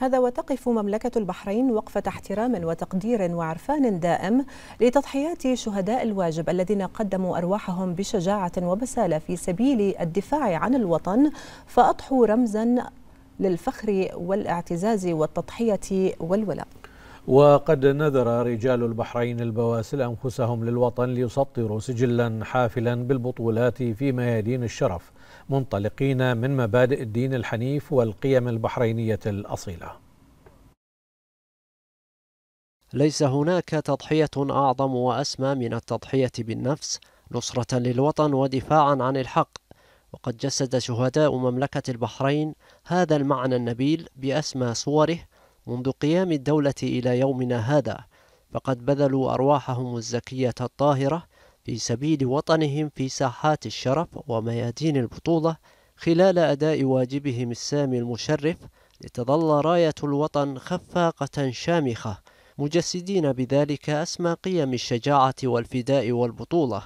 هذا وتقف مملكة البحرين وقفة احترام وتقدير وعرفان دائم لتضحيات شهداء الواجب الذين قدموا أرواحهم بشجاعة وبسالة في سبيل الدفاع عن الوطن فأضحوا رمزا للفخر والاعتزاز والتضحية والولاء وقد نذر رجال البحرين البواسل أنفسهم للوطن ليسطروا سجلا حافلا بالبطولات في ميادين الشرف منطلقين من مبادئ الدين الحنيف والقيم البحرينية الأصيلة ليس هناك تضحية أعظم وأسمى من التضحية بالنفس نصرة للوطن ودفاعا عن الحق وقد جسد شهداء مملكة البحرين هذا المعنى النبيل بأسمى صوره منذ قيام الدولة إلى يومنا هذا فقد بذلوا أرواحهم الزكية الطاهرة في سبيل وطنهم في ساحات الشرف وميادين البطولة خلال أداء واجبهم السامي المشرف لتظل راية الوطن خفاقة شامخة مجسدين بذلك أسمى قيم الشجاعة والفداء والبطولة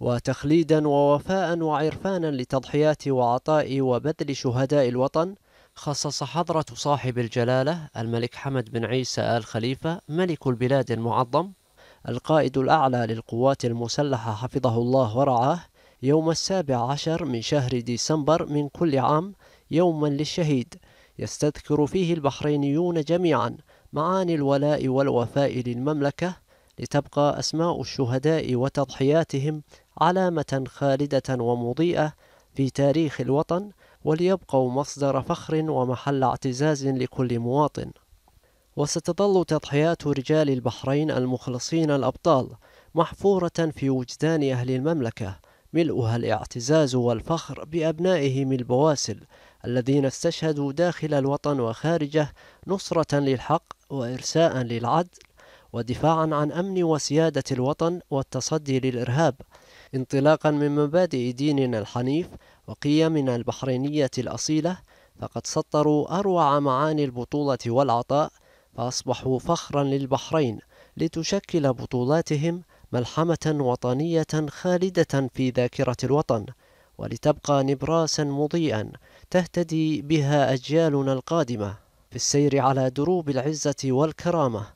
وتخليدا ووفاء وعرفانا لتضحيات وعطاء وبذل شهداء الوطن خصص حضرة صاحب الجلالة الملك حمد بن عيسى آل خليفة ملك البلاد المعظم القائد الأعلى للقوات المسلحة حفظه الله ورعاه يوم السابع عشر من شهر ديسمبر من كل عام يوما للشهيد يستذكر فيه البحرينيون جميعا معاني الولاء والوفاء للمملكة لتبقى أسماء الشهداء وتضحياتهم علامة خالدة ومضيئة في تاريخ الوطن وليبقوا مصدر فخر ومحل اعتزاز لكل مواطن وستظل تضحيات رجال البحرين المخلصين الأبطال محفورة في وجدان أهل المملكة ملؤها الاعتزاز والفخر بأبنائهم البواسل الذين استشهدوا داخل الوطن وخارجه نصرة للحق وإرساء للعدل ودفاعا عن أمن وسيادة الوطن والتصدي للإرهاب انطلاقا من مبادئ ديننا الحنيف وقيمنا البحرينية الأصيلة فقد سطروا أروع معاني البطولة والعطاء فأصبحوا فخرا للبحرين لتشكل بطولاتهم ملحمة وطنية خالدة في ذاكرة الوطن ولتبقى نبراسا مضيئا تهتدي بها أجيالنا القادمة في السير على دروب العزة والكرامة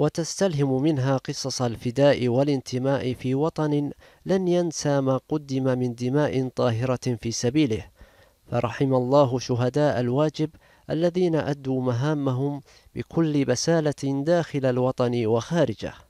وتستلهم منها قصص الفداء والانتماء في وطن لن ينسى ما قدم من دماء طاهرة في سبيله فرحم الله شهداء الواجب الذين أدوا مهامهم بكل بسالة داخل الوطن وخارجه